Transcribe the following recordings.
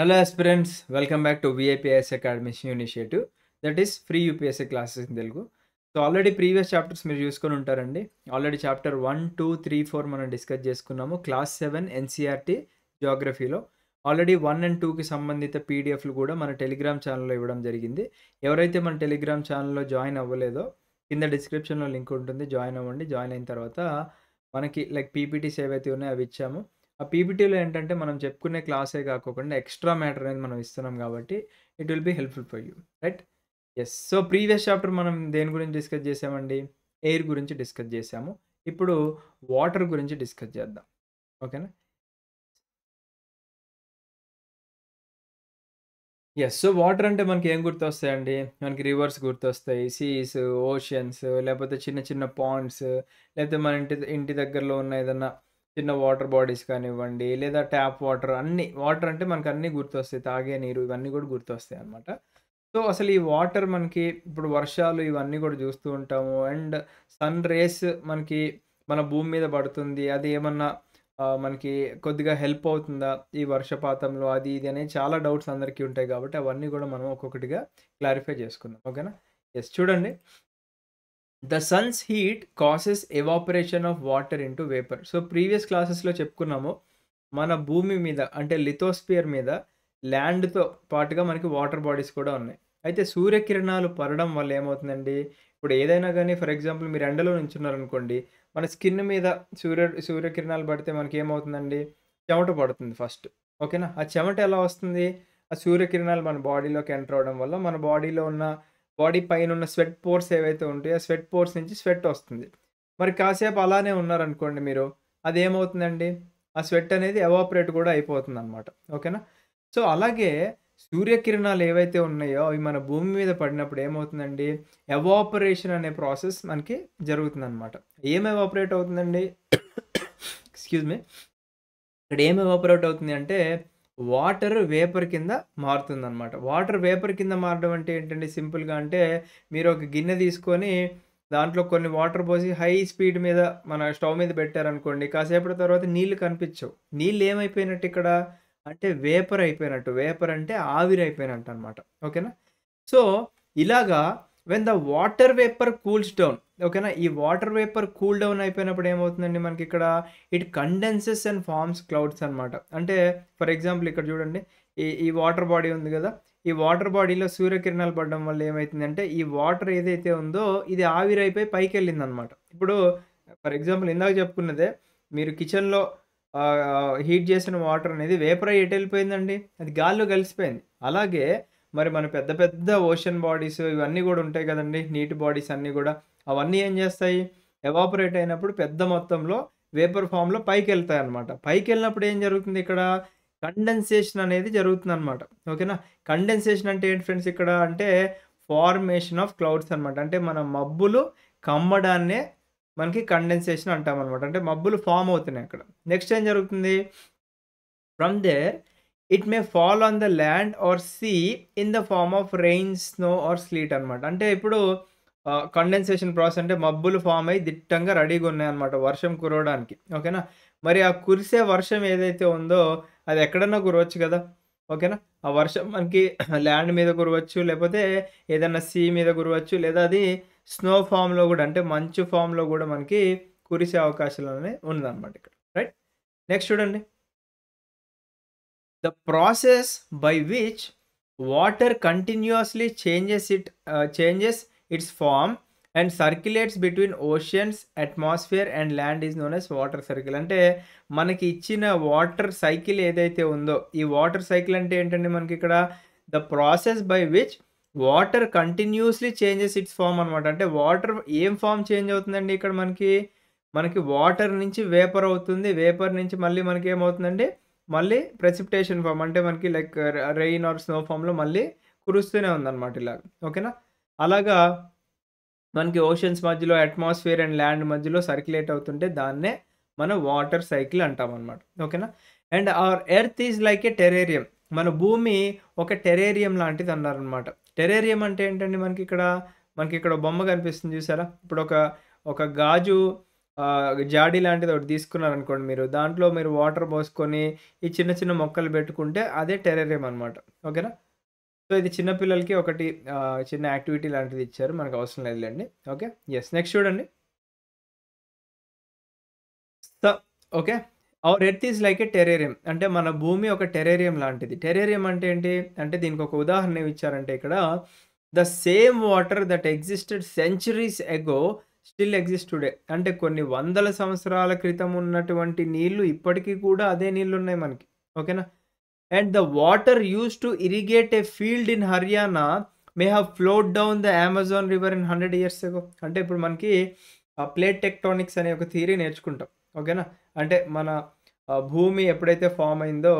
Hello aspirants welcome back to VIPS academics initiative that is free UPSC classes in Telugu so already previous chapters మీరు చూసుకొని ఉంటారండి already chapter one two three four మనం discuss చేసుకున్నాము class seven NCERT జియోగ్రఫీలో already one and టూకి సంబంధిత పీడిఎఫ్లు కూడా మన టెలిగ్రామ్ ఛానల్లో ఇవ్వడం జరిగింది ఎవరైతే మన టెలిగ్రామ్ ఛానల్లో జాయిన్ అవ్వలేదో కింద డిస్క్రిప్షన్లో లింక్ ఉంటుంది జాయిన్ అవ్వండి జాయిన్ అయిన తర్వాత మనకి లైక్ పీపీటీస్ ఏవైతే ఉన్నాయో అవి ఇచ్చాము ఆ పీపీటీలో ఏంటంటే మనం చెప్పుకునే క్లాసే కాకుండా ఎక్స్ట్రా మ్యాటర్ అనేది మనం ఇస్తున్నాం కాబట్టి it will be helpful for you right yes so previous chapter మనం దేని గురించి డిస్కస్ చేసామండి ఎయిర్ గురించి డిస్కస్ చేసాము ఇప్పుడు వాటర్ గురించి డిస్కస్ చేద్దాం ఓకేనా ఎస్ సో వాటర్ అంటే మనకి ఏం గుర్తొస్తాయండి మనకి రివర్స్ గుర్తొస్తాయి సీస్ ఓషన్స్ లేకపోతే చిన్న చిన్న పాండ్స్ లేకపోతే మన ఇంటి ఇంటి దగ్గరలో ఉన్న ఏదన్నా చిన్న వాటర్ బాడీస్ కానివ్వండి లేదా ట్యాప్ వాటర్ అన్ని వాటర్ అంటే మనకు అన్నీ గుర్తొస్తాయి తాగే నీరు ఇవన్నీ కూడా గుర్తొస్తాయి అనమాట సో అసలు ఈ వాటర్ మనకి ఇప్పుడు వర్షాలు ఇవన్నీ కూడా చూస్తూ ఉంటాము అండ్ సన్ రేస్ మనకి మన భూమి మీద పడుతుంది అది ఏమన్నా మనకి కొద్దిగా హెల్ప్ అవుతుందా ఈ వర్షపాతంలో అది ఇది అనేది చాలా డౌట్స్ అందరికీ ఉంటాయి కాబట్టి అవన్నీ కూడా మనం ఒక్కొక్కటిగా క్లారిఫై చేసుకుందాం ఓకేనా ఎస్ చూడండి the sun's heat causes evaporation of water into vapour so previous క్లాసెస్లో చెప్పుకున్నాము మన భూమి మీద అంటే లిథోస్పియర్ మీద ల్యాండ్తో పాటుగా మనకి వాటర్ బాడీస్ కూడా ఉన్నాయి అయితే సూర్యకిరణాలు పడడం వల్ల ఏమవుతుందండి ఇప్పుడు ఏదైనా కానీ ఫర్ ఎగ్జాంపుల్ మీరు ఎండలో నుంచున్నారనుకోండి మన స్కిన్ మీద సూర్య సూర్యకిరణాలు పడితే మనకి ఏమవుతుందండి చెమట పడుతుంది ఫస్ట్ ఓకేనా ఆ చెమట ఎలా వస్తుంది ఆ సూర్యకిరణాలు మన బాడీలోకి ఎంటర్ అవడం వల్ల మన బాడీలో ఉన్న బాడీ పైన ఉన్న స్వెట్ పోర్స్ ఏవైతే ఉంటాయో ఆ స్వెట్ పోర్స్ నుంచి స్వెట్ వస్తుంది మరి కాసేపు అలానే ఉన్నారనుకోండి మీరు అది ఏమవుతుందండి ఆ స్వెట్ అనేది ఎవాపరేట్ కూడా అయిపోతుంది అనమాట ఓకేనా సో అలాగే సూర్యకిరణాలు ఏవైతే ఉన్నాయో అవి మన భూమి మీద పడినప్పుడు ఏమవుతుందండి ఎవాపరేషన్ అనే ప్రాసెస్ మనకి జరుగుతుందన్నమాట ఏం ఎవాపరేట్ అవుతుందండి ఎక్స్క్యూజ్ మీ ఇక్కడ ఏం ఎవాపరేట్ అవుతుంది అంటే వాటర్ వేపర్ కింద మారుతుందన్నమాట వాటర్ వేపర్ కింద మారడం అంటే ఏంటంటే సింపుల్గా అంటే మీరు ఒక గిన్నె తీసుకొని దాంట్లో కొన్ని వాటర్ పోసి హై స్పీడ్ మీద మన స్టవ్ మీద పెట్టారనుకోండి కాసేపటి తర్వాత నీళ్ళు కనిపించవు నీళ్ళు ఏమైపోయినట్టు ఇక్కడ అంటే వేపర్ అయిపోయినట్టు వేపర్ అంటే ఆవిరి అయిపోయినట్టు అనమాట ఓకేనా సో ఇలాగా when the water vapour cools down ఓకేనా ఈ వాటర్ వేపర్ కూల్ డౌన్ అయిపోయినప్పుడు ఏమవుతుందండి మనకి ఇక్కడ it condenses and forms clouds అనమాట అంటే ఫర్ ఎగ్జాంపుల్ ఇక్కడ చూడండి ఈ ఈ వాటర్ బాడీ ఉంది కదా ఈ వాటర్ బాడీలో సూర్యకిరణాలు పడడం వల్ల ఏమవుతుందంటే ఈ వాటర్ ఏదైతే ఉందో ఇది ఆవిరైపోయి పైకి వెళ్ళింది అనమాట ఇప్పుడు ఫర్ ఎగ్జాంపుల్ ఇందాక చెప్పుకున్నదే మీరు కిచెన్లో హీట్ చేసిన వాటర్ అనేది వేపర్ ఎటు వెళ్ళిపోయిందండి అది గాల్లో కలిసిపోయింది అలాగే మరి మన పెద్ద పెద్ద ఓషన్ బాడీస్ ఇవన్నీ కూడా ఉంటాయి కదండి నీటి బాడీస్ అన్నీ కూడా అవన్నీ ఏం చేస్తాయి ఎవాపరేట్ అయినప్పుడు పెద్ద మొత్తంలో వేపర్ ఫామ్లో పైకి వెళ్తాయి అనమాట పైకి వెళ్ళినప్పుడు ఏం జరుగుతుంది ఇక్కడ కండెన్సేషన్ అనేది జరుగుతుంది అనమాట ఓకేనా కండెన్సేషన్ అంటే ఏంటి ఫ్రెండ్స్ ఇక్కడ అంటే ఫార్మేషన్ ఆఫ్ క్లౌడ్స్ అనమాట అంటే మన మబ్బులు కమ్మడాన్నే మనకి కండెన్సేషన్ అంటాం అనమాట అంటే మబ్బులు ఫామ్ అవుతున్నాయి అక్కడ నెక్స్ట్ ఏం జరుగుతుంది from there it may fall on the land or sea in the form of rain snow or sleet అనమాట అంటే ఇప్పుడు కండెన్సేషన్ ప్రాసెస్ అంటే మబ్బులు ఫామ్ అయ్యి దిట్టంగా రెడీగా ఉన్నాయన్నమాట వర్షం కురవడానికి ఓకేనా మరి ఆ కురిసే వర్షం ఏదైతే ఉందో అది ఎక్కడన్నా కురవచ్చు కదా ఓకేనా ఆ వర్షం మనకి ల్యాండ్ మీద కురవచ్చు లేకపోతే ఏదైనా సీ మీద కురవచ్చు లేదా అది స్నో ఫామ్లో కూడా అంటే మంచు ఫామ్లో కూడా మనకి కురిసే అవకాశాలు అనేవి ఉందన్నమాట ఇక్కడ రైట్ నెక్స్ట్ చూడండి the process by which water continuously changes it changes its form and circulates between oceans atmosphere and land is known as water circle అంటే మనకి ఇచ్చిన వాటర్ సైకిల్ ఏదైతే ఉందో ఈ వాటర్ సైకిల్ అంటే ఏంటంటే మనకి ఇక్కడ the process by which water continuously changes its form అనమాట అంటే వాటర్ ఏం ఫామ్ చేంజ్ అవుతుందండి ఇక్కడ మనకి మనకి వాటర్ నుంచి వేపర్ అవుతుంది వేపర్ నుంచి మళ్ళీ మనకి ఏమవుతుందండి మళ్ళీ ప్రెసిపిటేషన్ ఫామ్ అంటే మనకి లైక్ రెయిన్ ఆర్ స్నో ఫామ్లో మళ్ళీ కురుస్తూనే ఉందన్నమాట ఇలాగ ఓకేనా అలాగా మనకి ఓషన్స్ మధ్యలో అట్మాస్ఫియర్ అండ్ ల్యాండ్ మధ్యలో సర్క్యులేట్ అవుతుంటే దాన్నే మనం వాటర్ సైకిల్ అంటాం అనమాట ఓకేనా and our earth is like a terrarium మన భూమి ఒక టెరేరియం లాంటిది అన్నారనమాట టెరేరియం అంటే ఏంటండి మనకి ఇక్కడ మనకి ఇక్కడ బొమ్మ కనిపిస్తుంది చూసారా ఇప్పుడు ఒక ఒక గాజు జాడీ లాంటిది ఒకటి తీసుకున్నారనుకోండి మీరు దాంట్లో మీరు వాటర్ పోసుకొని ఈ చిన్న చిన్న మొక్కలు పెట్టుకుంటే అదే టెరేరియం అనమాట ఓకేనా సో ఇది చిన్నపిల్లలకి ఒకటి చిన్న యాక్టివిటీ లాంటిది ఇచ్చారు మనకు అవసరం లేదులేండి ఓకే ఎస్ నెక్స్ట్ చూడండి okay our earth is like a terrarium అంటే మన భూమి ఒక టెరేరియం లాంటిది టెరేరియం అంటే ఏంటి అంటే దీనికి ఒక ఉదాహరణ ఇచ్చారంటే ఇక్కడ the same water that existed centuries ago still exist today అంటే కొన్ని వందల సంవత్సరాల క్రితం ఉన్నటువంటి నీళ్లు ఇప్పటికీ కూడా అదే నీళ్ళు ఉన్నాయి మనకి ఓకేనా and the water use to irrigate a field in Haryana may have float down the Amazon river in hundred years ago అంటే ఇప్పుడు మనకి ప్లేట్ టెక్టానిక్స్ అనే ఒక థియరీ నేర్చుకుంటాం ఓకేనా అంటే మన భూమి ఎప్పుడైతే ఫామ్ అయిందో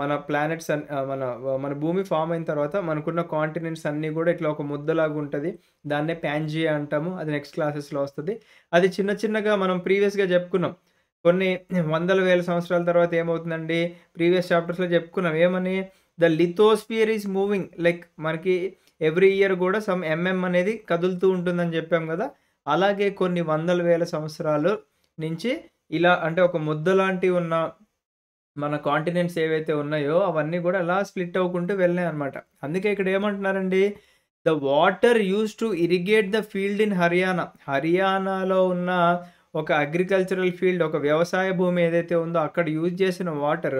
మన ప్లానెట్స్ అన్ మన మన భూమి ఫామ్ అయిన తర్వాత మనకున్న కాంటినెంట్స్ అన్నీ కూడా ఇట్లా ఒక ముద్దలాగా ఉంటుంది దాన్నే ప్యాంజియా అంటాము అది నెక్స్ట్ క్లాసెస్లో వస్తుంది అది చిన్న చిన్నగా మనం ప్రీవియస్గా చెప్పుకున్నాం కొన్ని వందల వేల సంవత్సరాల తర్వాత ఏమవుతుందండి ప్రీవియస్ చాప్టర్స్లో చెప్పుకున్నాం ఏమని the lithosphere is moving like మనకి ఎవ్రీ ఇయర్ కూడా సమ్ ఎంఎం mm అనేది కదులుతూ ఉంటుందని చెప్పాం కదా అలాగే కొన్ని వందల వేల సంవత్సరాలు నుంచి ఇలా అంటే ఒక ముద్ద లాంటి ఉన్న మన కాంటినెంట్స్ ఏవైతే ఉన్నాయో అవన్నీ కూడా అలా స్ప్లిట్ అవ్వకుంటూ వెళ్ళినాయి అనమాట అందుకే ఇక్కడ ఏమంటున్నారండి the water use to irrigate the field in Haryana హర్యానాలో ఉన్న ఒక అగ్రికల్చరల్ ఫీల్డ్ ఒక వ్యవసాయ భూమి ఏదైతే ఉందో అక్కడ యూజ్ చేసిన water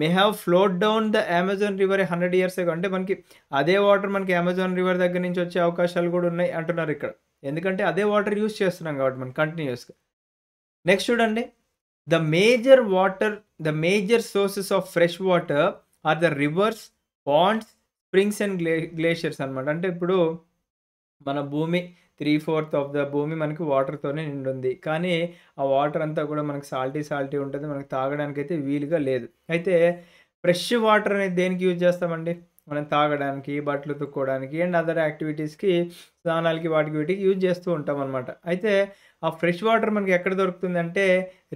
may have float down the Amazon river hundred years అంటే మనకి అదే వాటర్ మనకి అమెజాన్ రివర్ దగ్గర నుంచి వచ్చే అవకాశాలు కూడా ఉన్నాయి అంటున్నారు ఇక్కడ ఎందుకంటే అదే వాటర్ యూజ్ చేస్తున్నాం కాబట్టి మనం కంటిన్యూస్గా నెక్స్ట్ చూడండి the major water the major sources of fresh water are the rivers ponds springs and gle glaciers అనమాట అంటే ఇప్పుడు మన భూమి త్రీ ఫోర్త్ ఆఫ్ ద భూమి మనకి వాటర్తోనే నిండుంది కానీ ఆ వాటర్ అంతా కూడా మనకి సాల్టీ సాల్టీ ఉంటుంది మనకి తాగడానికి అయితే వీలుగా లేదు అయితే ఫ్రెష్ వాటర్ అనేది దేనికి యూజ్ చేస్తామండి మనం తాగడానికి బట్టలు తుక్కోవడానికి అండ్ అదర్ యాక్టివిటీస్కి స్నానాలకి వాటికి వీటికి యూజ్ చేస్తూ ఉంటాం అనమాట అయితే ఆ ఫ్రెష్ వాటర్ మనకి ఎక్కడ దొరుకుతుందంటే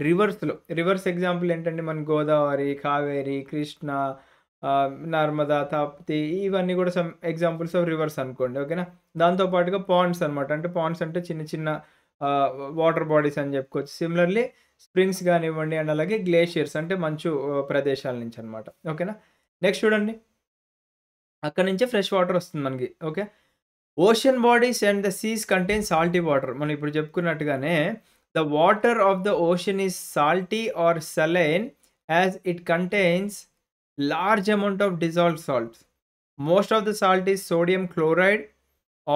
రివర్స్లో రివర్స్ ఎగ్జాంపుల్ ఏంటంటే మన గోదావరి కావేరి కృష్ణ నర్మదా తాప్తి ఇవన్నీ కూడా సమ్ ఎగ్జాంపుల్స్ ఆఫ్ రివర్స్ అనుకోండి ఓకేనా దాంతోపాటుగా పాండ్స్ అనమాట అంటే పాండ్స్ అంటే చిన్న చిన్న వాటర్ బాడీస్ అని చెప్పుకోవచ్చు సిమిలర్లీ స్ప్రింగ్స్ కానివ్వండి అండ్ అలాగే గ్లేషియర్స్ అంటే మంచు ప్రదేశాల నుంచి అనమాట ఓకేనా నెక్స్ట్ చూడండి అక్కడ నుంచే ఫ్రెష్ వాటర్ వస్తుంది మనకి okay ocean bodies and the seas contain salty water మనం ఇప్పుడు చెప్పుకున్నట్టుగానే the water of the ocean is salty or saline as it contains large amount of dissolve salts most of the salt is sodium chloride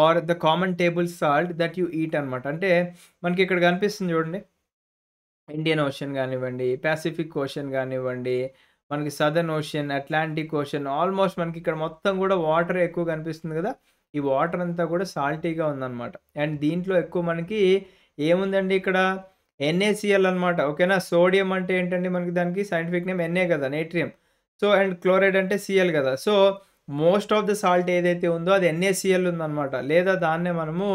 or the common table salt that you eat అనమాట అంటే మనకి ఇక్కడ కనిపిస్తుంది చూడండి Indian ocean కానివ్వండి Pacific ocean కానివ్వండి మనకి southern ocean Atlantic ocean almost మనకి ఇక్కడ మొత్తం కూడా వాటర్ ఎక్కువ కనిపిస్తుంది కదా ఈ వాటర్ అంతా కూడా సాల్టీగా ఉందన్నమాట అండ్ దీంట్లో ఎక్కువ మనకి ఏముందండి ఇక్కడ ఎన్ఏసిఎల్ అనమాట ఓకేనా సోడియం అంటే ఏంటండి మనకి దానికి సైంటిఫిక్ నేమ్ ఎన్ఏ కదా నేట్రియం సో అండ్ క్లోరైడ్ అంటే సిఎల్ కదా so most of the salt ఏదైతే ఉందో అది ఎన్ఏసిఎల్ ఉందన్నమాట లేదా దాన్నే మనము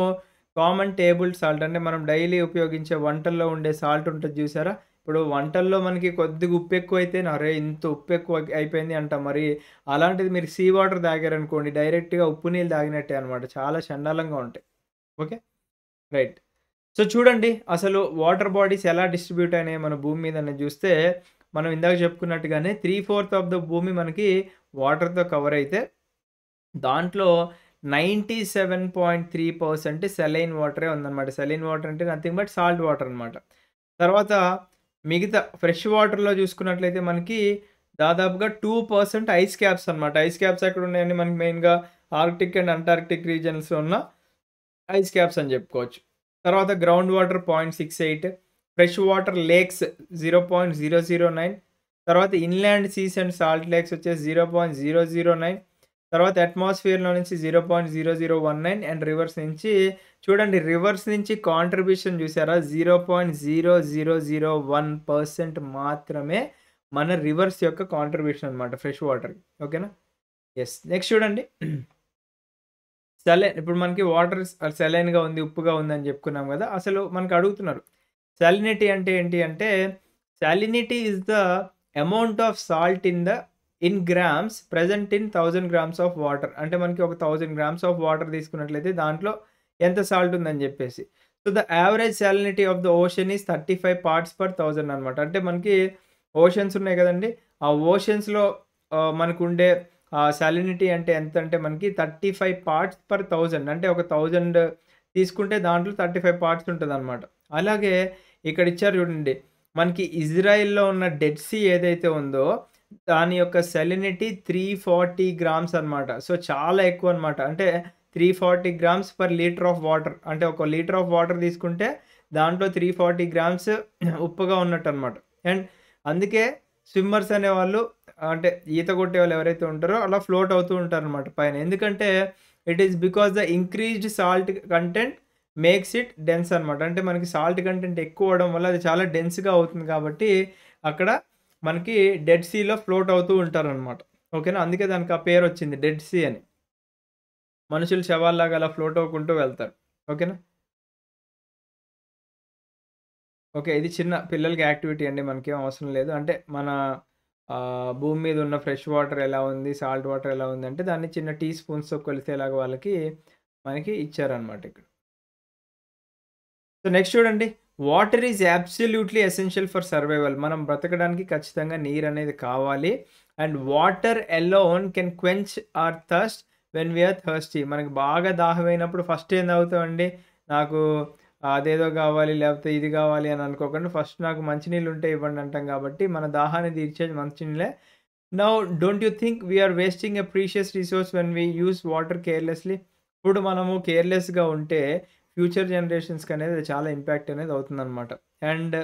కామన్ టేబుల్ సాల్ట్ అంటే మనం డైలీ ఉపయోగించే వంటల్లో ఉండే సాల్ట్ ఉంటుంది చూసారా ఇప్పుడు వంటల్లో మనకి కొద్దిగా ఉప్పు ఎక్కువ అయితే నరే ఇంత ఉప్పు ఎక్కువ అయిపోయింది అంట మరి అలాంటిది మీరు సీ వాటర్ తాగారనుకోండి డైరెక్ట్గా ఉప్పు నీళ్ళు తాగినట్టే అనమాట చాలా చండాలంగా ఉంటాయి ఓకే రైట్ సో చూడండి అసలు వాటర్ బాడీస్ ఎలా డిస్ట్రిబ్యూట్ అయినాయి మన భూమి మీద చూస్తే మనం ఇందాక చెప్పుకున్నట్టుగానే త్రీ ఫోర్త్ ఆఫ్ ద భూమి మనకి వాటర్తో కవర్ అయితే దాంట్లో ninety seven point three percent saline వాటరే ఉందన్నమాట సెలైన్ వాటర్ అంటే నథింగ్ బట్ సాల్ట్ వాటర్ అనమాట తర్వాత మిగతా ఫ్రెష్ వాటర్లో చూసుకున్నట్లయితే మనకి దాదాపుగా టూ పర్సెంట్ ఐస్ క్యాప్స్ అనమాట ఐస్ క్యాప్స్ ఎక్కడ ఉన్నాయని మనకి మెయిన్గా ఆర్కిటిక్ అండ్ అంటార్కిటిక్ రీజన్స్లో ఉన్న ఐస్ క్యాప్స్ అని చెప్పుకోవచ్చు తర్వాత ground water point six eight fresh water lakes zero point zero zero nine తర్వాత inland seas and salt lakes వచ్చేసి zero point zero zero nine తర్వాత అట్మాస్ఫియర్లో నుంచి zero point zero zero one nine and rivers నుంచి చూడండి rivers నుంచి contribution చూసారా zero point zero zero zero one percent మాత్రమే మన రివర్స్ యొక్క కాంట్రిబ్యూషన్ అనమాట ఫ్రెష్ వాటర్కి ఓకేనా ఎస్ నెక్స్ట్ చూడండి సెలైన్ ఇప్పుడు మనకి వాటర్ సెలైన్గా ఉంది ఉప్పుగా ఉంది అని చెప్పుకున్నాం కదా అసలు మనకు అడుగుతున్నారు సెలినిటీ అంటే ఏంటి అంటే salinity is the amount of salt in the in grams present in thousand grams of water అంటే మనకి ఒక థౌజండ్ గ్రామ్స్ ఆఫ్ వాటర్ తీసుకున్నట్లయితే దాంట్లో ఎంత సాల్ట్ ఉందని చెప్పేసి so the average salinity of the ocean is thirty five parts per thousand అనమాట అంటే మనకి ఓషన్స్ ఉన్నాయి కదండి ఆ ఓషన్స్లో మనకు ఉండే సాలినిటీ అంటే ఎంత అంటే మనకి thirty five parts per thousand అంటే ఒక థౌజండ్ తీసుకుంటే దాంట్లో థర్టీ ఫైవ్ పార్ట్స్ ఉంటుంది అనమాట అలాగే ఇక్కడ ఇచ్చారు చూడండి మనకి ఇజ్రాయిల్లో ఉన్న డెడ్ సీ ఏదైతే ఉందో దాని యొక్క సెలినిటీ త్రీ ఫార్టీ గ్రామ్స్ అనమాట సో చాలా ఎక్కువ అనమాట అంటే three forty grams per litre of water అంటే ఒక లీటర్ ఆఫ్ వాటర్ తీసుకుంటే దాంట్లో త్రీ ఫార్టీ గ్రామ్స్ ఉప్పుగా ఉన్నట్టు అనమాట అండ్ అందుకే స్విమ్మర్స్ అనేవాళ్ళు అంటే ఈత కొట్టే వాళ్ళు ఎవరైతే ఉంటారో అలా ఫ్లోట్ అవుతూ ఉంటారు అనమాట పైన ఎందుకంటే it is because the increased salt content makes it dense అనమాట అంటే మనకి సాల్ట్ కంటెంట్ ఎక్కువ అవడం వల్ల అది చాలా డెన్స్గా అవుతుంది కాబట్టి అక్కడ మనకి డెడ్ సీలో ఫ్లోట్ అవుతూ ఉంటారనమాట ఓకేనా అందుకే దానికి ఆ పేరు వచ్చింది డెడ్ సీ అని మనుషులు శవాల్లాగా అలా ఫ్లోట్ అవ్వకుంటూ వెళ్తారు ఓకేనా ఓకే ఇది చిన్న పిల్లలకి యాక్టివిటీ అండి మనకేం అవసరం లేదు అంటే మన భూమి మీద ఉన్న ఫ్రెష్ వాటర్ ఎలా ఉంది సాల్ట్ వాటర్ ఎలా ఉంది అంటే దాన్ని చిన్న టీ స్పూన్స్తో కొలిసేలాగా వాళ్ళకి మనకి ఇచ్చారనమాట ఇక్కడ సో నెక్స్ట్ చూడండి water is absolutely essential for survival మనం బ్రతకడానికి ఖచ్చితంగా నీరు అనేది కావాలి and water alone can quench our thirst when we are thirsty మనకి బాగా దాహమైనప్పుడు ఫస్ట్ ఏం తాగుతామండి నాకు అదేదో కావాలి లేకపోతే ఇది కావాలి అని అనుకోకుండా ఫస్ట్ నాకు మంచినీళ్ళు ఉంటే ఇవ్వండి అంటాం కాబట్టి మన దాహాన్ని తీర్చేది మంచినీళ్ళే now don't you think we are wasting a precious resource when we use water carelessly ఇప్పుడు మనము కేర్లెస్గా ఉంటే ఫ్యూచర్ జనరేషన్స్కి అనేది చాలా ఇంపాక్ట్ అనేది అవుతుందన్నమాట అండ్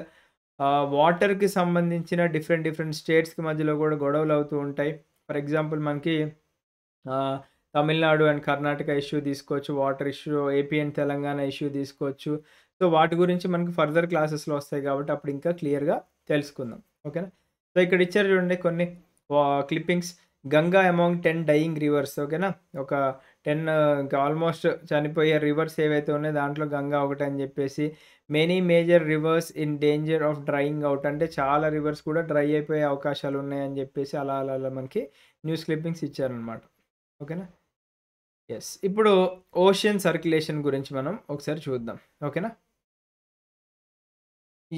వాటర్కి సంబంధించిన డిఫరెంట్ డిఫరెంట్ స్టేట్స్కి మధ్యలో కూడా గొడవలు అవుతూ ఉంటాయి ఫర్ ఎగ్జాంపుల్ మనకి తమిళనాడు అండ్ కర్ణాటక ఇష్యూ తీసుకోవచ్చు water issue AP and Telangana issue తీసుకోవచ్చు సో వాటి గురించి మనకి ఫర్దర్ క్లాసెస్లో వస్తాయి కాబట్టి అప్పుడు ఇంకా క్లియర్గా తెలుసుకుందాం ఓకేనా సో ఇక్కడ ఇచ్చారు చూడండి కొన్ని clippings Ganga among ten dying rivers ఓకేనా ఒక టెన్ ఇంకా ఆల్మోస్ట్ చనిపోయే రివర్స్ ఏవైతే ఉన్నాయో దాంట్లో గంగా ఒకటి అని చెప్పేసి many major rivers in danger of drying out అంటే చాలా రివర్స్ కూడా డ్రై అయిపోయే అవకాశాలు ఉన్నాయని చెప్పేసి అలా అలా అలా మనకి న్యూస్ క్లిప్పింగ్స్ ఇచ్చారనమాట ఓకేనా ఎస్ ఇప్పుడు ఓషన్ సర్క్యులేషన్ గురించి మనం ఒకసారి చూద్దాం ఓకేనా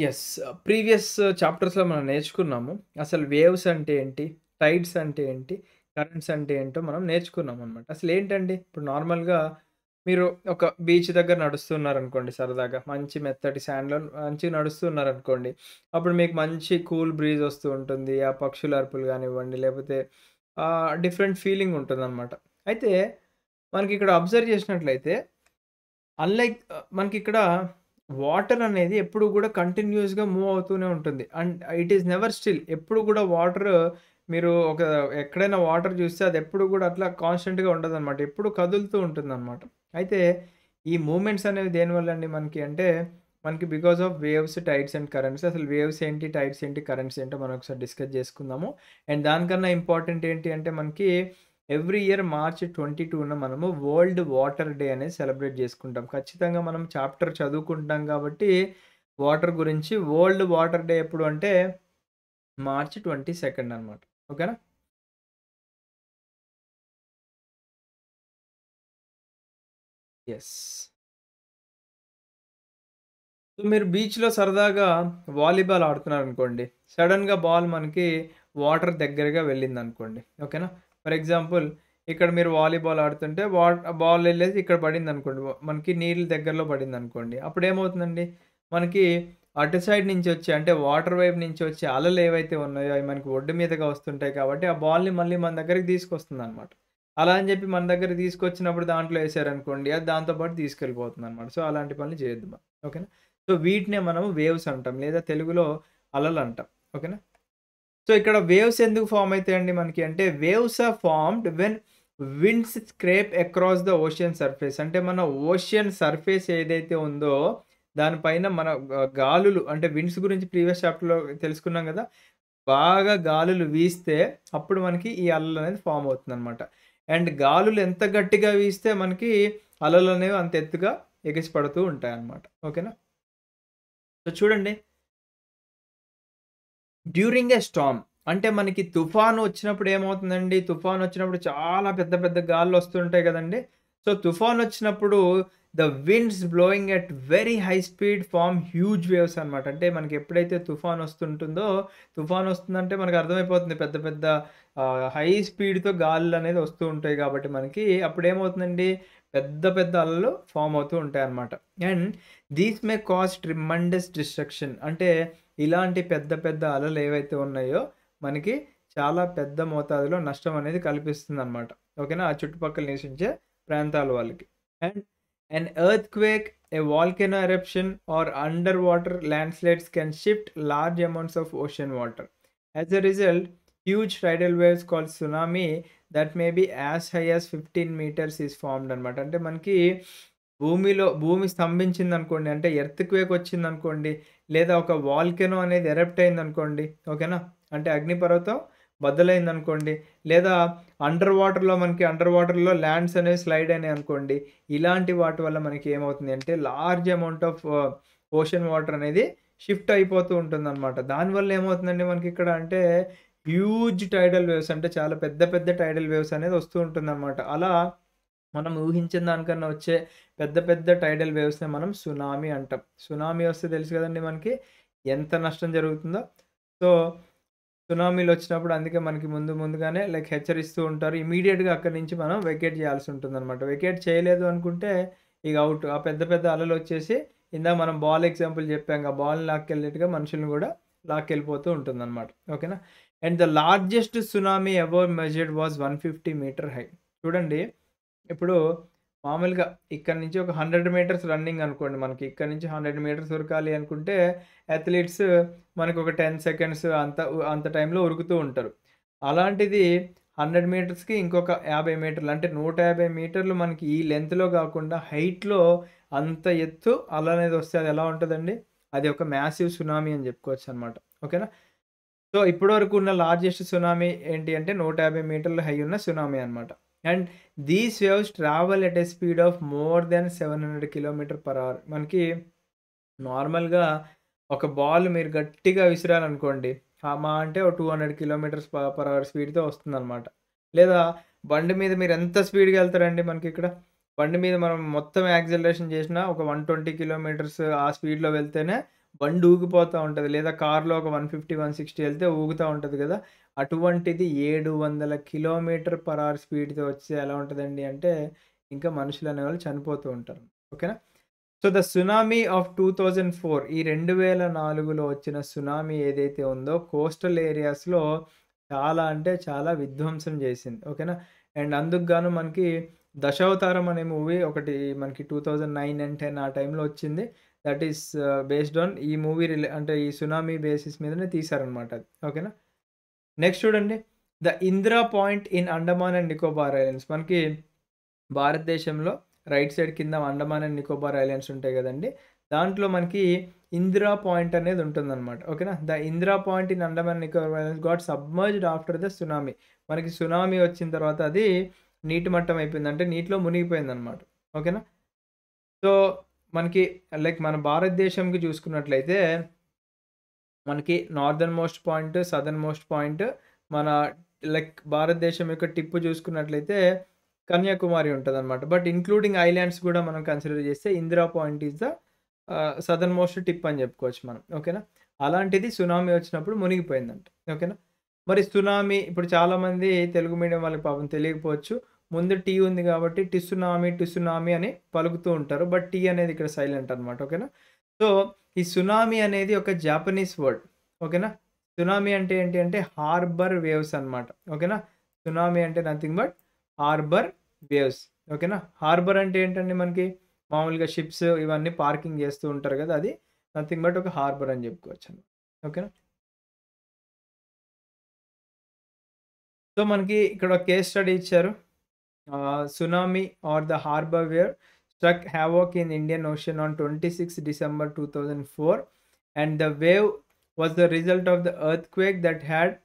ఎస్ ప్రీవియస్ చాప్టర్స్లో మనం నేర్చుకున్నాము అసలు వేవ్స్ అంటే ఏంటి టైడ్స్ అంటే ఏంటి కరెంట్స్ అంటే ఏంటో మనం నేర్చుకున్నాం అనమాట అసలు ఏంటండి ఇప్పుడు నార్మల్గా మీరు ఒక బీచ్ దగ్గర నడుస్తున్నారు అనుకోండి సరదాగా మంచి మెత్తటి శాండ్లో మంచిగా నడుస్తున్నారు అనుకోండి అప్పుడు మీకు మంచి కూల్ బ్రీజ్ వస్తూ ఉంటుంది ఆ పక్షుల అరుపులు కానివ్వండి లేకపోతే డిఫరెంట్ ఫీలింగ్ ఉంటుందన్నమాట అయితే మనకి ఇక్కడ అబ్జర్వ్ చేసినట్లయితే అన్లైక్ మనకి ఇక్కడ వాటర్ అనేది ఎప్పుడు కూడా కంటిన్యూస్గా మూవ్ అవుతూనే ఉంటుంది and it is never still ఎప్పుడు కూడా వాటర్ మీరు ఒక ఎక్కడైనా వాటర్ చూస్తే అది ఎప్పుడు కూడా అట్లా కాన్స్టెంట్గా ఉండదు అనమాట ఎప్పుడు కదులుతూ ఉంటుంది అనమాట అయితే ఈ మూమెంట్స్ అనేవి దేనివల్ల అండి మనకి అంటే మనకి because of waves tides and currents అసలు వేవ్స్ ఏంటి టైడ్స్ ఏంటి కరెంట్స్ ఏంటో మనం ఒకసారి డిస్కస్ చేసుకుందాము అండ్ దానికన్నా ఇంపార్టెంట్ ఏంటి అంటే మనకి ఎవ్రీ ఇయర్ మార్చ్ ట్వంటీ టూన మనము వరల్డ్ వాటర్ డే అనేది సెలబ్రేట్ చేసుకుంటాం ఖచ్చితంగా మనం చాప్టర్ చదువుకుంటాం కాబట్టి వాటర్ గురించి వరల్డ్ వాటర్ డే ఎప్పుడు అంటే మార్చ్ ట్వంటీ సెకండ్ అనమాట ఓకేనా ఎస్ సో మీరు బీచ్లో సరదాగా వాలీబాల్ ఆడుతున్నారు అనుకోండి సడన్గా బాల్ మనకి వాటర్ దగ్గరగా వెళ్ళింది అనుకోండి ఓకేనా ఫర్ ఎగ్జాంపుల్ ఇక్కడ మీరు వాలీబాల్ ఆడుతుంటే వా బాల్ వెళ్ళేసి ఇక్కడ పడింది అనుకోండి మనకి నీళ్ళు దగ్గరలో పడింది అనుకోండి అప్పుడు ఏమవుతుందండి మనకి అటు సైడ్ నుంచి వచ్చి అంటే వాటర్ వైపు నుంచి వచ్చే అలలు ఏవైతే ఉన్నాయో అవి మనకి ఒడ్డు మీదగా వస్తుంటాయి కాబట్టి ఆ బాల్ని మళ్ళీ మన దగ్గరికి తీసుకొస్తుంది అనమాట అలా అని చెప్పి మన దగ్గర తీసుకొచ్చినప్పుడు దాంట్లో వేసారనుకోండి అది దాంతోపాటు తీసుకెళ్ళిపోతుంది అనమాట సో అలాంటి పనులు చేయొద్దు మనం ఓకేనా సో వీటినే మనము వేవ్స్ అంటాం లేదా తెలుగులో అలలు అంటాం ఓకేనా సో ఇక్కడ వేవ్స్ ఎందుకు ఫామ్ అవుతాయండి మనకి అంటే waves are formed when winds scrape across the ocean surface అంటే మన ఓషియన్ సర్ఫేస్ ఏదైతే ఉందో దానిపైన మన గాలులు అంటే విండ్స్ గురించి ప్రీవియస్ చాప్టర్లో తెలుసుకున్నాం కదా బాగా గాలులు వీస్తే అప్పుడు మనకి ఈ అలలు అనేది ఫామ్ అవుతుంది అనమాట అండ్ గాలులు ఎంత గట్టిగా వీస్తే మనకి అలలు అనేవి అంత ఎత్తుగా ఎగిసి పడుతూ ఉంటాయి అన్నమాట ఓకేనా సో చూడండి డ్యూరింగ్ ఏ స్టామ్ అంటే మనకి తుఫాను వచ్చినప్పుడు ఏమవుతుందండి తుఫాను వచ్చినప్పుడు చాలా పెద్ద పెద్ద గాలులు వస్తుంటాయి కదండి సో తుఫాన్ వచ్చినప్పుడు the winds blowing at very high speed form huge waves అనమాట అంటే మనకి ఎప్పుడైతే తుఫాన్ వస్తుంటుందో తుఫాన్ వస్తుందంటే మనకు అర్థమైపోతుంది పెద్ద పెద్ద హై స్పీడ్తో గాలులు అనేది వస్తూ ఉంటాయి కాబట్టి మనకి అప్పుడు ఏమవుతుందండి పెద్ద పెద్ద అలలు ఫామ్ అవుతూ ఉంటాయి అన్నమాట and these may cause tremendous destruction అంటే ఇలాంటి పెద్ద పెద్ద అలలు ఏవైతే ఉన్నాయో మనకి చాలా పెద్ద మోతాదులో నష్టం అనేది కల్పిస్తుంది అనమాట ఓకేనా ఆ చుట్టుపక్కల నివసించే ప్రాంతాల వాళ్ళకి and An earthquake, a volcano eruption, or underwater landslides can shift large amounts of ocean water. As a result, huge tidal waves called tsunami that may be as high as fifteen metres is formed అనమాట అంటే మనకి భూమిలో భూమి స్తంభించింది అనుకోండి అంటే earth quake వచ్చింది అనుకోండి లేదా ఒక వాల్కెనో అనేది ఎరప్ట్ అయింది అనుకోండి ఓకేనా అంటే అగ్నిపర్వతం బద్దలైంది అనుకోండి లేదా అండర్ వాటర్లో మనకి అండర్ వాటర్లో ల్యాండ్స్ అనేవి స్లైడ్ అయినాయి అనుకోండి ఇలాంటి వాటి వల్ల మనకి ఏమవుతుంది అంటే large amount of ocean water అనేది షిఫ్ట్ అయిపోతూ ఉంటుంది అనమాట దానివల్ల ఏమవుతుందండి మనకి ఇక్కడ అంటే హ్యూజ్ టైడల్ వేవ్స్ అంటే చాలా పెద్ద పెద్ద టైడల్ వేవ్స్ అనేది వస్తూ ఉంటుంది అనమాట అలా మనం ఊహించిన దానికన్నా వచ్చే పెద్ద పెద్ద టైడల్ వేవ్స్ని మనం సునామీ అంటాం సునామీ వస్తే తెలుసు కదండి మనకి ఎంత నష్టం జరుగుతుందో సో సునామీలు వచ్చినప్పుడు అందుకే మనకి ముందు ముందుగానే లైక్ హెచ్చరిస్తూ ఉంటారు ఇమీడియట్గా అక్కడి నుంచి మనం వెకేట్ చేయాల్సి ఉంటుంది అనమాట వెకేట్ చేయలేదు అనుకుంటే ఇక అవుట్ ఆ పెద్ద పెద్ద అలలు వచ్చేసి ఇందా మనం బాల్ ఎగ్జాంపుల్ చెప్పాం ఆ బాల్ని లాక్కెళ్ళేట్టుగా మనుషులను కూడా లాక్కెళ్ళిపోతూ ఉంటుంది అనమాట ఓకేనా and the largest tsunami ever measured was one fifty metre high చూడండి ఇప్పుడు మామూలుగా ఇక్కడ నుంచి ఒక హండ్రెడ్ మీటర్స్ రన్నింగ్ అనుకోండి మనకి ఇక్కడ నుంచి హండ్రెడ్ మీటర్స్ ఉరకాలి అనుకుంటే అథ్లీట్స్ మనకు ఒక టెన్ సెకండ్స్ అంత అంత టైంలో ఉరుకుతూ ఉంటారు అలాంటిది హండ్రెడ్ మీటర్స్కి ఇంకొక యాభై మీటర్లు అంటే నూట యాభై మీటర్లు మనకి ఈ లెంత్లో కాకుండా హైట్లో అంత ఎత్తు అలా అనేది వస్తే అది ఎలా ఉంటుందండి అది ఒక మ్యాసివ్ సునామీ అని చెప్పుకోవచ్చు అనమాట ఓకేనా సో ఇప్పటివరకు ఉన్న లార్జెస్ట్ సునామీ ఏంటి అంటే నూట యాభై మీటర్లు హై ఉన్న సునామీ అనమాట and these waves travel at a speed of more than seven hundred kilometre per hour మనకి నార్మల్గా ఒక బాల్ మీరు గట్టిగా విసిరాలనుకోండి మా అంటే ఒక two hundred kilometres per hour స్పీడ్తో వస్తుందన్నమాట లేదా బండి మీద మీరు ఎంత స్పీడ్గా వెళ్తారండి మనకి ఇక్కడ బండి మీద మనం మొత్తం యాక్సిలరేషన్ చేసినా ఒక వన్ ట్వంటీ కిలోమీటర్స్ ఆ స్పీడ్లో వెళ్తేనే బండి ఊగిపోతూ ఉంటుంది లేదా కార్లో ఒక వన్ ఫిఫ్టీ వన్ సిక్స్టీ వెళ్తే ఊగుతూ ఉంటుంది కదా అటువంటిది ఏడు వందల కిలోమీటర్ పర్ అవర్ స్పీడ్తో వచ్చే ఎలా ఉంటుందండి అంటే ఇంకా మనుషులు అనేవాళ్ళు చనిపోతూ ఉంటారు ఓకేనా so the tsunami of two thousand four ఈ రెండు వేల నాలుగులో వచ్చిన సునామీ ఏదైతే ఉందో కోస్టల్ ఏరియాస్లో చాలా అంటే చాలా విధ్వంసం చేసింది ఓకేనా అండ్ అందుకు గాను మనకి దశావతారం అనే మూవీ ఒకటి మనకి two thousand nine and ten ఆ టైంలో వచ్చింది దట్ ఈస్ బేస్డ్ ఆన్ ఈ మూవీ రిలే అంటే ఈ సునామీ బేసిస్ మీదనే తీశారనమాట అది ఓకేనా నెక్స్ట్ చూడండి the Indira Point in Andaman and Nicobar Islands మనకి భారతదేశంలో రైట్ సైడ్ కింద అండమాన్ అండ్ నికోబార్ ఐలాండ్స్ ఉంటాయి కదండి దాంట్లో మనకి ఇందిరా పాయింట్ అనేది ఉంటుందన్నమాట ఓకేనా the Indira Point in Andaman Nicobar Islands got submerged after the tsunami మనకి సునామీ వచ్చిన తర్వాత అది నీటి మట్టం అయిపోయింది అంటే నీటిలో మునిగిపోయింది అనమాట ఓకేనా సో మనకి లైక్ మన భారతదేశంకి చూసుకున్నట్లయితే మనకి northern most point southern most point మన లైక్ భారతదేశం యొక్క టిప్పు చూసుకున్నట్లయితే కన్యాకుమారి ఉంటుంది అనమాట బట్ ఇంక్లూడింగ్ ఐలాండ్స్ కూడా మనం కన్సిడర్ చేస్తే Indira Point is the southern most tip అని చెప్పుకోవచ్చు మనం ఓకేనా అలాంటిది సునామీ వచ్చినప్పుడు మునిగిపోయిందంట ఓకేనా మరి సునామీ ఇప్పుడు చాలామంది తెలుగు మీడియం వాళ్ళకి పాపం తెలియకపోవచ్చు ముందు టీ ఉంది కాబట్టి టిసునామీ టిసునామీ అని పలుకుతూ ఉంటారు బట్ టీ అనేది ఇక్కడ సైలెంట్ అనమాట ఓకేనా సో ఈ సునామీ అనేది ఒక జాపనీస్ వర్డ్ ఓకేనా సునామీ అంటే ఏంటి అంటే హార్బర్ వేవ్స్ అనమాట ఓకేనా సునామీ అంటే నథింగ్ బట్ హార్బర్ వేవ్స్ ఓకేనా హార్బర్ అంటే ఏంటండి మనకి మామూలుగా షిప్స్ ఇవన్నీ పార్కింగ్ చేస్తూ ఉంటారు కదా అది నథింగ్ బట్ ఒక హార్బర్ అని చెప్పుకోవచ్చు అనమాట ఓకేనా సో మనకి ఇక్కడ కేస్ స్టడీ ఇచ్చారు tsunami are the harbour where struck havoc in Indian Ocean on 26 December 2004 and the wave was the result of the earthquake that had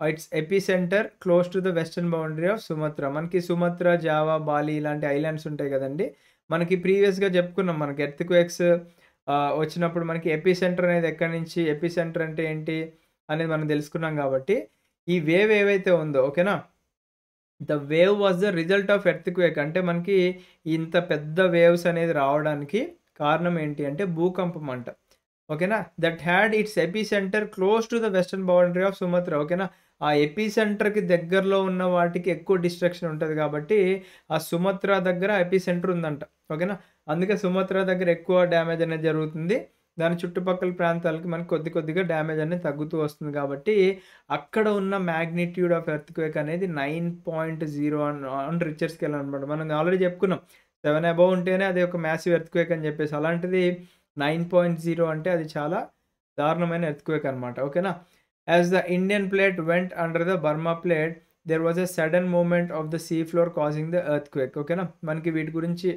its epicenter close to the western boundary of Sumatra. మనకి Sumatra Java Bali ఇలాంటి islands ఉంటాయి కదండి మనకి ప్రీవియస్గా చెప్పుకున్నాం మనకి earth quakes వచ్చినప్పుడు మనకి ఎపి సెంటర్ అనేది ఎక్కడి నుంచి ఎపి సెంటర్ అంటే ఏంటి అనేది మనం తెలుసుకున్నాం కాబట్టి ఈ వేవ్ ఏవైతే ఉందో ఓకేనా the wave was the result of earthquake అంటే మనకి ఇంత పెద్ద వేవ్స్ అనేది రావడానికి కారణం ఏంటి అంటే భూకంపం అంట ఓకేనా that had its epicentre close to the western boundary of Sumatra ఓకేనా ఆ ఎపీ సెంటర్కి దగ్గరలో ఉన్న వాటికి ఎక్కువ డిస్ట్రక్షన్ ఉంటుంది కాబట్టి ఆ సుమత్ర దగ్గర ఎపీ సెంటర్ ఉందంట ఓకేనా అందుకే సుమత్ర దగ్గర ఎక్కువ డ్యామేజ్ అనేది జరుగుతుంది దాని చుట్టుపక్కల ప్రాంతాలకి మనకి కొద్ది కొద్దిగా డ్యామేజ్ అనేది తగ్గుతూ వస్తుంది కాబట్టి అక్కడ ఉన్న మ్యాగ్నిట్యూడ్ ఆఫ్ ఎర్త్ క్వేక్ అనేది నైన్ పాయింట్ జీరో అన్ ఆన్ రిచర్ స్కేల్ అనమాట మనం ఆల్రెడీ చెప్పుకున్నాం సెవెన్ అబౌవ్ ఉంటేనే అది ఒక మ్యాసివ్ ఎర్త్ క్వేక్ అని చెప్పేసి అలాంటిది నైన్ పాయింట్ జీరో అంటే అది చాలా దారుణమైన ఎర్త్ క్వేక్ అనమాట ఓకేనా as the Indian plate went under the Burma plate there was a sudden movement of the sea floor causing the earthquake ఓకేనా మనకి వీటి గురించి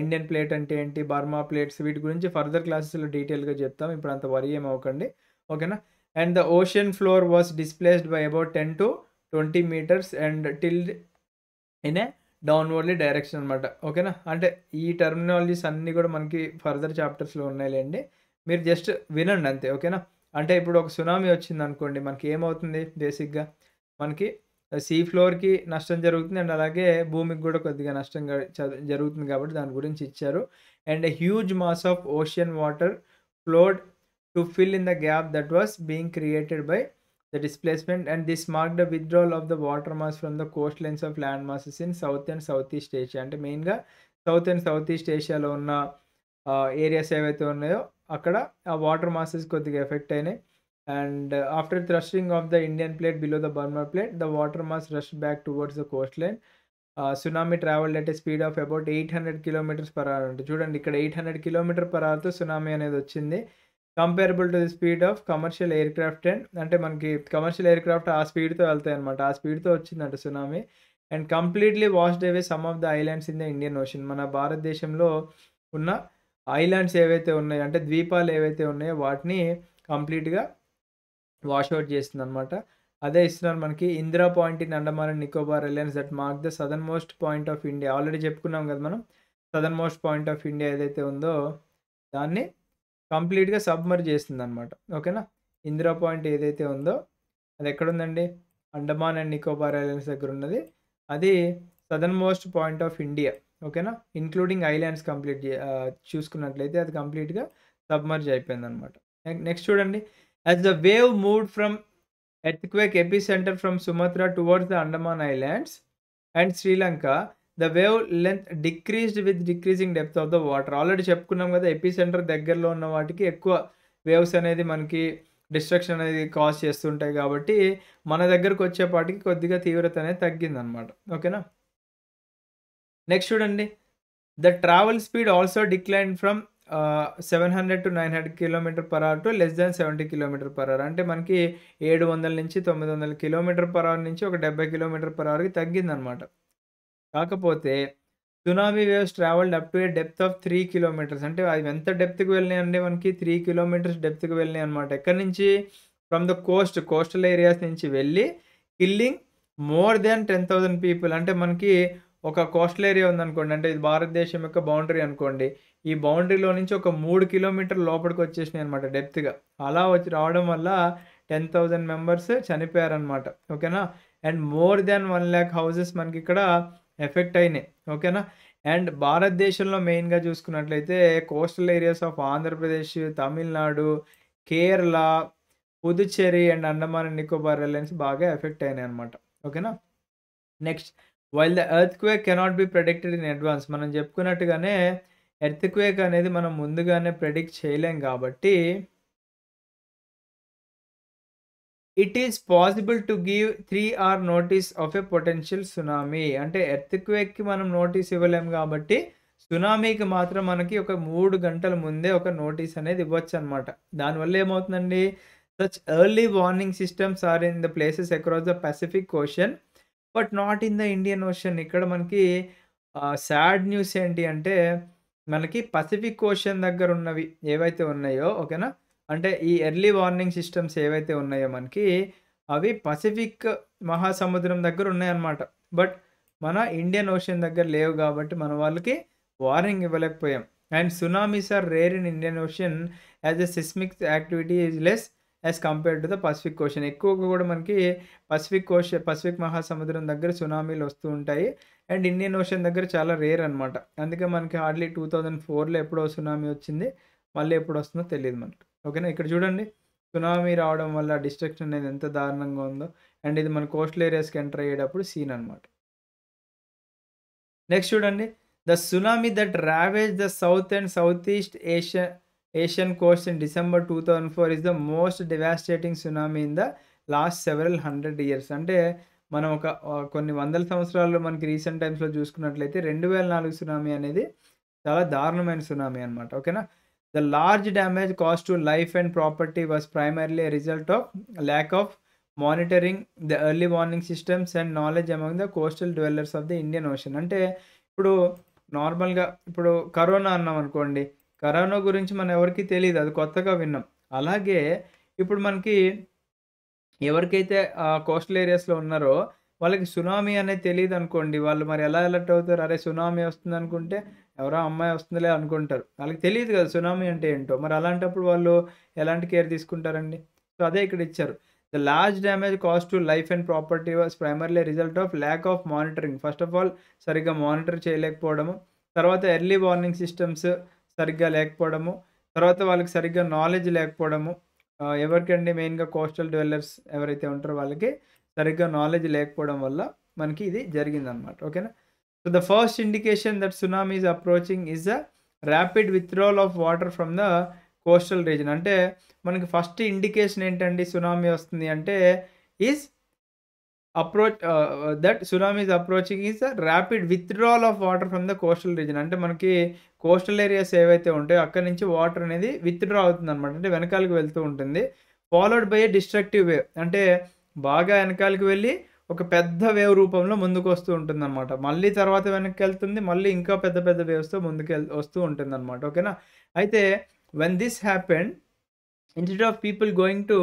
ఇండియన్ ప్లేట్ అంటే ఏంటి బర్మా ప్లేట్స్ వీటి గురించి ఫర్దర్ క్లాసెస్లో డీటెయిల్గా చెప్తాం ఇప్పుడు అంత వరి ఏం ఓకేనా and the ocean floor was displaced by about ten to twenty metres and tilting a downwardly direction అనమాట ఓకేనా అంటే ఈ టర్మినాలజీస్ అన్నీ కూడా మనకి ఫర్దర్ చాప్టర్స్లో ఉన్నాయిలేండి మీరు జస్ట్ వినండి అంతే ఓకేనా అంటే ఇప్పుడు ఒక సునామీ వచ్చింది అనుకోండి మనకి ఏమవుతుంది బేసిక్గా మనకి సీ ఫ్లోర్కి నష్టం జరుగుతుంది అండ్ అలాగే భూమికి కూడా కొద్దిగా నష్టం జరుగుతుంది కాబట్టి దాని గురించి ఇచ్చారు and huge mass of ocean water flowed to fill in the gap that was being created by the displacement and this mark the withdrawal of the water mass from the coast lines of land masses in south and south east Asia అంటే మెయిన్గా south and south east ఏషియాలో ఉన్న areas ఏవైతే ఉన్నాయో అక్కడ ఆ water masses కొద్దిగా effect అయినాయి and after thrusting of the Indian plate below the Burma plate the water mass rush back towards the coast line tsunami travel traveled at a speed of about 800 kilometers per hour అంటే చూడండి ఇక్కడ eight hundred kilometre per అవర్తో tsunami అనేది వచ్చింది comparable to the speed of commercial aircraft and అంటే మనకి commercial air craft ఆ స్పీడ్తో వెళ్తాయి అనమాట ఆ స్పీడ్తో వచ్చిందంట tsunami and completely washed away some of the islands in the Indian Ocean మన భారతదేశంలో ఉన్న ఐలాండ్స్ ఏవైతే ఉన్నాయో అంటే ద్వీపాలు ఏవైతే ఉన్నాయో వాటిని కంప్లీట్గా వాష్అవుట్ చేస్తుంది అనమాట అదే ఇస్తున్నారు మనకి Indira Point in Andaman and Nicobar reliance that mark the southern most point of India already చెప్పుకున్నాం కదా మనం southern most point of India ఏదైతే ఉందో దాన్ని కంప్లీట్గా సబ్మర్జ్ చేస్తుంది అనమాట ఓకేనా ఇందిరా పాయింట్ ఏదైతే ఉందో అది ఎక్కడుందండి అండమాన్ అండ్ నికోబార్ ఐలాండ్స్ దగ్గర ఉన్నది అది southern most point of India ఓకేనా ఇంక్లూడింగ్ ఐలాండ్స్ కంప్లీట్ చూసుకున్నట్లయితే అది కంప్లీట్గా సబ్మర్జ్ అయిపోయింది అనమాట నెక్స్ట్ చూడండి As the wave moved from earthquake epicenter from Sumatra towards the Andaman Islands and Sri Lanka, the wavelength decreased with decreasing depth of the water already చెప్పుకున్నాం కదా ఎపీ centre దగ్గరలో ఉన్న వాటికి ఎక్కువ వేవ్స్ అనేది మనకి డిస్ట్రక్షన్ అనేది కాజ్ చేస్తుంటాయి కాబట్టి మన దగ్గరకు వచ్చేపాటికి కొద్దిగా తీవ్రత అనేది తగ్గిందనమాట ఓకేనా నెక్స్ట్ చూడండి the travel speed also decline from seven hundred to nine hundred kilometre per hour to less than seventy kilometre per hour అంటే మనకి ఏడు వందల నుంచి తొమ్మిది వందల కిలోమీటర్ పర్ అవర్ నుంచి ఒక డెబ్బై కిలోమీటర్ పర్ అవర్కి తగ్గిందనమాట కాకపోతే tsunami waves travelled up to a depth of three kilometres అంటే అవి ఎంత డెప్త్కి వెళ్ళినాయండి మనకి త్రీ కిలోమీటర్స్ డెప్త్కి వెళ్ళినాయి అనమాట ఎక్కడి నుంచి from the coast coastal areas నుంచి వెళ్ళి killing more than ten thousand people అంటే మనకి ఒక కోస్టల్ ఏరియా ఉందనుకోండి అంటే ఇది భారతదేశం యొక్క బౌండరీ అనుకోండి ఈ బౌండరీలో నుంచి ఒక మూడు కిలోమీటర్ లోపలికి వచ్చేసినాయి అనమాట డెప్త్గా అలా వచ్చి రావడం వల్ల టెన్ థౌజండ్ మెంబర్స్ చనిపోయారనమాట ఓకేనా and more than one lakh houses మనకి ఇక్కడ ఎఫెక్ట్ అయినాయి ఓకేనా అండ్ భారతదేశంలో మెయిన్గా చూసుకున్నట్లయితే coastal areas of Andhra Pradesh Tamil Nadu Kerala Puducherry and Andaman and Nicobar airlines బాగా ఎఫెక్ట్ అయినాయి అనమాట ఓకేనా next while the earthquake cannot be predicted in advance మనం చెప్పుకున్నట్టుగానే ఎర్త్క్వేక్ అనేది మనం ముందుగానే ప్రెడిక్ట్ చేయలేం కాబట్టి it is possible to give three or notice of a potential tsunami అంటే ఎర్త్క్వేక్కి మనం నోటీస్ ఇవ్వలేము కాబట్టి సునామీకి మాత్రం మనకి ఒక మూడు గంటల ముందే ఒక నోటీస్ అనేది ఇవ్వచ్చు అనమాట దానివల్ల ఏమవుతుందండి such early warning systems are in the places across the Pacific Ocean but not in the Indian Ocean ఇక్కడ మనకి సాడ్ న్యూస్ ఏంటి అంటే మనకి పసిఫిక్ ఓషన్ దగ్గర ఉన్నవి ఏవైతే ఉన్నాయో ఓకేనా అంటే ఈ ఎర్లీ వార్నింగ్ సిస్టమ్స్ ఏవైతే ఉన్నాయో మనకి అవి పసిఫిక్ మహాసముద్రం దగ్గర ఉన్నాయన్నమాట బట్ మన ఇండియన్ ఓషన్ దగ్గర లేవు కాబట్టి మన వాళ్ళకి వార్నింగ్ ఇవ్వలేకపోయాం and tsunamis are rare in Indian Ocean as a seismic activity is less as compared to the Pacific Ocean ఎక్కువగా కూడా మనకి పసిఫిక్ ఓషన్ పసిఫిక్ మహాసముద్రం దగ్గర సునామీలు వస్తూ ఉంటాయి అండ్ ఇండియన్ ఓషన్ దగ్గర చాలా రేర్ అనమాట అందుకే మనకి హార్డ్లీ టూ థౌజండ్ ఫోర్లో ఎప్పుడో సునామీ వచ్చింది మళ్ళీ ఎప్పుడు వస్తుందో తెలియదు మనకి ఓకేనా ఇక్కడ చూడండి సునామీ రావడం వల్ల డిస్ట్రక్షన్ అనేది ఎంత దారుణంగా ఉందో అండ్ ఇది మన కోస్టల్ ఏరియాస్కి ఎంటర్ అయ్యేటప్పుడు సీన్ అనమాట నెక్స్ట్ చూడండి the tsunami that ravage the south and south east Asia in December two thousand four is the most devastating tsunami in the last several hundred years అంటే మనం ఒక కొన్ని వందల సంవత్సరాల్లో మనకి రీసెంట్ టైమ్స్లో చూసుకున్నట్లయితే రెండు వేల నాలుగు సునామీ అనేది చాలా దారుణమైన సునామీ అనమాట ఓకేనా the large damage cost to life and property was primarily result of lack of monitoring the early warning systems and knowledge among the coastal dwellers of the Indian Ocean అంటే ఇప్పుడు నార్మల్గా ఇప్పుడు corona అన్నాం అనుకోండి corona గురించి మనం ఎవరికి తెలియదు అది కొత్తగా విన్నాం అలాగే ఇప్పుడు మనకి ఎవరికైతే కోస్టల్ ఏరియాస్లో ఉన్నారో వాళ్ళకి సునామీ అనేది తెలియదు అనుకోండి వాళ్ళు మరి ఎలా అలర్ట్ అవుతారు అరే సునామీ వస్తుంది అనుకుంటే ఎవరో అమ్మాయి వస్తుందిలే అనుకుంటారు వాళ్ళకి తెలియదు కదా సునామీ అంటే ఏంటో మరి అలాంటప్పుడు వాళ్ళు ఎలాంటి కేర్ తీసుకుంటారండి సో అదే ఇక్కడ ఇచ్చారు the large damage cost to life and property was primarily result of lack of monitoring first of all సరిగ్గా మానిటర్ చేయలేకపోవడము తర్వాత ఎర్లీ వార్నింగ్ సిస్టమ్స్ సరిగ్గా లేకపోవడము తర్వాత వాళ్ళకి సరిగ్గా నాలెడ్జ్ లేకపోవడము ఎవరికండి మెయిన్గా కోస్టల్ డ్వెల్లర్స్ ఎవరైతే ఉంటారో వాళ్ళకి సరిగ్గా నాలెడ్జ్ లేకపోవడం వల్ల మనకి ఇది జరిగింది అనమాట ఓకేనా so the first indication that tsunami is approaching is a rapid withdrawal of water from the coastal region అంటే మనకి ఫస్ట్ ఇండికేషన్ ఏంటండి సునామీ వస్తుంది అంటే is approach that tsunamis approaching is rapid withdrawal of water from the coastal region అంటే మనకి coastal areas ఏవైతే ఉంటాయో అక్కడి నుంచి వాటర్ అనేది విత్డ్రా అవుతుంది అనమాట అంటే వెనకాలకు వెళ్తూ ఉంటుంది followed by a destructive wave అంటే బాగా వెనకాలకు వెళ్ళి ఒక పెద్ద వేవ్ రూపంలో ముందుకు వస్తూ ఉంటుంది అనమాట మళ్ళీ తర్వాత వెనక్కి వెళ్తుంది మళ్ళీ ఇంకా పెద్ద పెద్ద వేవ్స్తో ముందుకు వస్తూ వస్తూ అనమాట ఓకేనా అయితే when this happened instead of people going to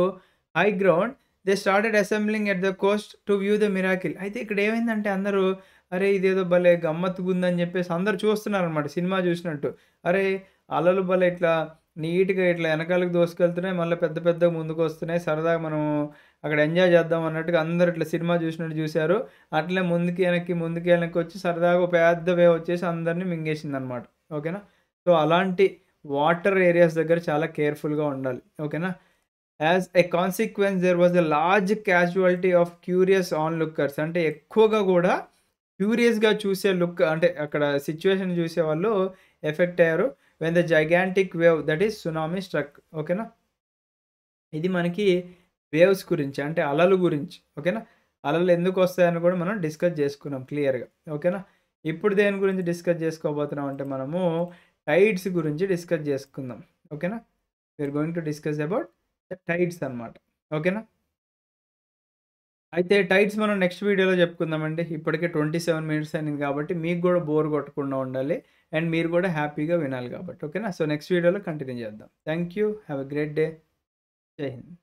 high ground they started assembling at the coast to view the miracle అయితే ఇక్కడ ఏమైందంటే అందరూ అరే ఇదేదో భలే అని చెప్పేసి అందరు చూస్తున్నారనమాట సినిమా చూసినట్టు అరే అలలు భలే ఇట్లా నీట్గా ఇట్లా వెనకాలకు దోసుకెళ్తున్నాయి మళ్ళీ పెద్ద పెద్ద ముందుకు వస్తున్నాయి సరదాగా మనం అక్కడ ఎంజాయ్ చేద్దాం అన్నట్టుగా అందరు ఇట్లా సినిమా చూసినట్టు చూశారు అట్లే ముందుకి వెనక్కి ముందుకి వెనక్కి వచ్చి సరదాగా పెద్ద వే వచ్చేసి అందరినీ మింగేసింది అనమాట ఓకేనా సో అలాంటి వాటర్ ఏరియాస్ దగ్గర చాలా కేర్ఫుల్గా ఉండాలి ఓకేనా as a consequence there was a large casualty of curious onlookers అంటే ఎక్కువగా కూడా క్యూరియస్గా చూసే లుక్ అంటే అక్కడ సిచ్యువేషన్ చూసే వాళ్ళు ఎఫెక్ట్ అయ్యారు when the gigantic wave that is tsunami struck ఓకేనా ఇది మనకి వేవ్స్ గురించి అంటే అలలు గురించి ఓకేనా అలలు ఎందుకు వస్తాయని కూడా మనం డిస్కస్ చేసుకున్నాం క్లియర్గా ఓకేనా ఇప్పుడు దేని గురించి డిస్కస్ చేసుకోబోతున్నాం అంటే మనము టైడ్స్ గురించి డిస్కస్ చేసుకుందాం ఓకేనా we are going to discuss about tides అనమాట ఓకేనా అయితే టైట్స్ మనం నెక్స్ట్ వీడియోలో చెప్పుకుందామండి ఇప్పటికే ట్వంటీ సెవెన్ మినిట్స్ అయింది కాబట్టి మీకు కూడా బోర్ కొట్టకుండా ఉండాలి అండ్ మీరు కూడా హ్యాపీగా వినాలి కాబట్టి ఓకేనా సో నెక్స్ట్ వీడియోలో కంటిన్యూ చేద్దాం thank you have a great day జై హింద్